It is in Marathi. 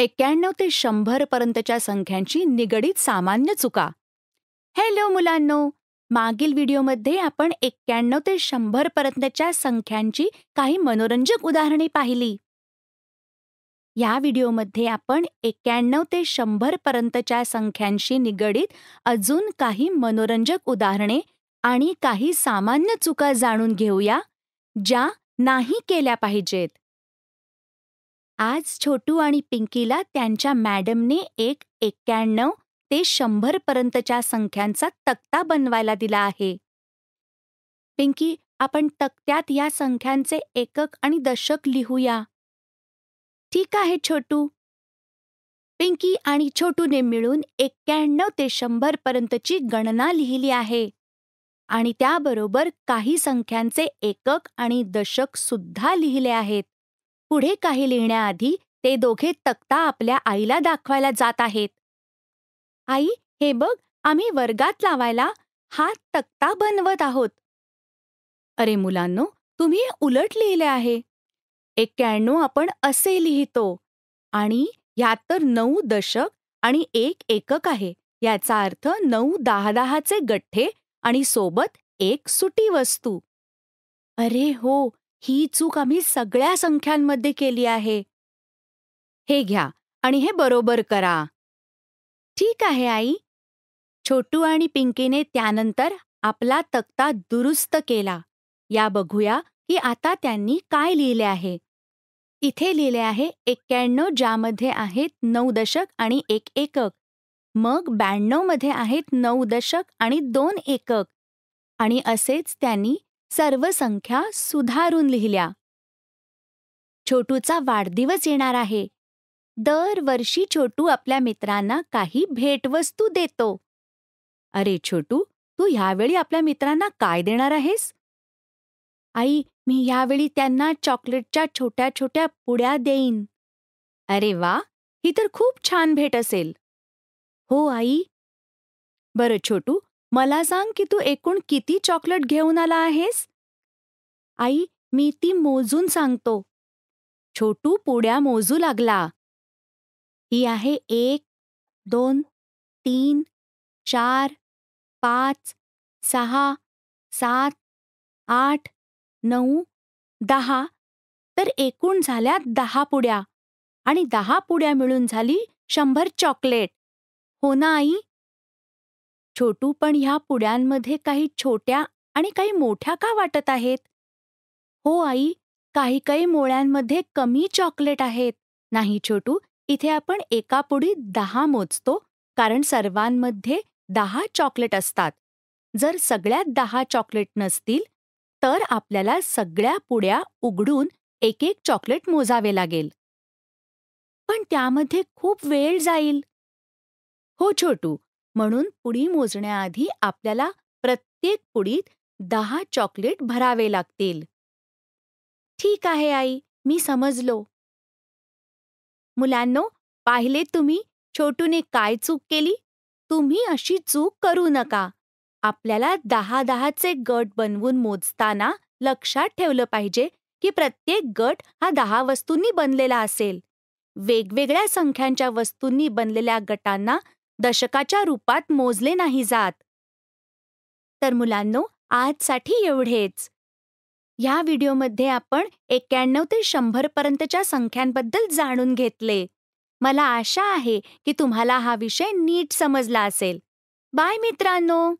एक्क्याण्णव ते पर्यंतच्या संख्यांची निगडीत सामान्य चुका हॅलो मुलांनो मागील व्हिडिओमध्ये आपण एक्क्याण्णव ते पर्यंतच्या संख्यांची काही मनोरंजक उदाहरणे पाहिली या व्हिडिओमध्ये आपण एक्क्याण्णव ते पर्यंतच्या संख्यांशी निगडीत अजून काही मनोरंजक उदाहरणे आणि काही सामान्य चुका जाणून घेऊया ज्या नाही केल्या पाहिजेत आज छोटू आणि पिंकीला त्यांच्या मॅडमने एक एक्क्याण्णव ते पर्यंतच्या संख्यांचा तक्ता बनवायला दिला आहे पिंकी आपण तक्त्यात या संख्यांचे एकक आणि दशक लिहूया ठीक आहे छोटू पिंकी आणि छोटूने मिळून एक्क्याण्णव ते पर्यंतची गणना लिहिली आहे आणि त्याबरोबर काही संख्यांचे एकक आणि दशक सुद्धा लिहिले आहेत पुढे काही लिहिण्याआधी ते दोघे तक्ता आपल्या आईला दाखवायला जात आहेत आई हे बघ आम्ही वर्गात लावायला हा तक्ता बनवत आहोत अरे मुलांनो तुम्ही उलट लिहिले आहे एक्क्याण्णव आपण असे लिहितो आणि ह्यात तर नऊ दशक आणि एक एकक आहे याचा अर्थ नऊ दहा दहाचे गठ्ठे आणि सोबत एक सुटी वस्तू अरे हो ही चूक आम्ही सगळ्या संख्यांमध्ये केली आहे हे घ्या आणि हे बरोबर करा ठीक आहे आई छोटू आणि पिंकीने त्यानंतर आपला तक्ता दुरुस्त केला या बघूया की आता त्यांनी काय लिहिले आहे इथे लिहिले आहे एक्क्याण्णव ज्यामध्ये आहेत नऊ दशक आणि एक एकक मग ब्याण्णवमध्ये आहेत नऊ दशक आणि दोन एकक आणि असेच त्यांनी सर्व संख्या सुधारून लिहिल्या छोटूचा वाढदिवस येणार आहे दरवर्षी छोटू आपल्या मित्रांना काही भेटवस्तू देतो अरे छोटू तू ह्यावेळी आपल्या मित्रांना काय देणार आहेस आई मी ह्यावेळी त्यांना चॉकलेटच्या छोट्या छोट्या पुड्या देईन अरे वा ही तर खूप छान भेट असेल हो आई बरं छोटू मला सांग की तू एकूण किती चॉकलेट घेऊन आला आहेस आई मी ती मोजून सांगतो छोटू पुड्या मोजू लागला ही आहे एक दोन तीन चार पाच सहा सात आठ नऊ दहा तर एकूण झाल्या दहा पुड्या आणि दहा पुड्या मिळून झाली शंभर चॉकलेट हो ना आई छोटू पण ह्या पुड्यांमध्ये काही छोट्या आणि काही मोठ्या का वाटत आहेत हो आई काही काही मोळ्यांमध्ये कमी चॉकलेट आहेत नाही छोटू इथे आपण एका पुढी दहा मोजतो कारण सर्वांमध्ये दहा चॉकलेट असतात जर सगळ्यात दहा चॉकलेट नसतील तर आपल्याला सगळ्या पुड्या उघडून एक एक चॉकलेट मोजावे लागेल पण त्यामध्ये खूप वेळ जाईल हो छोटू म्हणून पुडी मोजण्याआधी आपल्याला प्रत्येक पुडीत दहा चॉकलेट भरावे लागतील ठीक आहे आई मी समजलो मुलांनो पाहिले तुम्ही छोटूने काय चूक केली तुम्ही अशी चूक करू नका आपल्याला दहा दहाचे गट बनवून मोजताना लक्षात ठेवलं पाहिजे की प्रत्येक गट हा दहा वस्तूंनी बनलेला असेल वेगवेगळ्या संख्यांच्या वस्तूंनी बनलेल्या गटांना दशकाच्या रूपात मोजले नाही जात तर मुलांनो आजसाठी एवढेच ह्या व्हिडिओमध्ये आपण एक्क्याण्णव ते पर्यंतच्या संख्यांबद्दल जाणून घेतले मला आशा आहे की तुम्हाला हा विषय नीट समजला असेल बाय मित्रांनो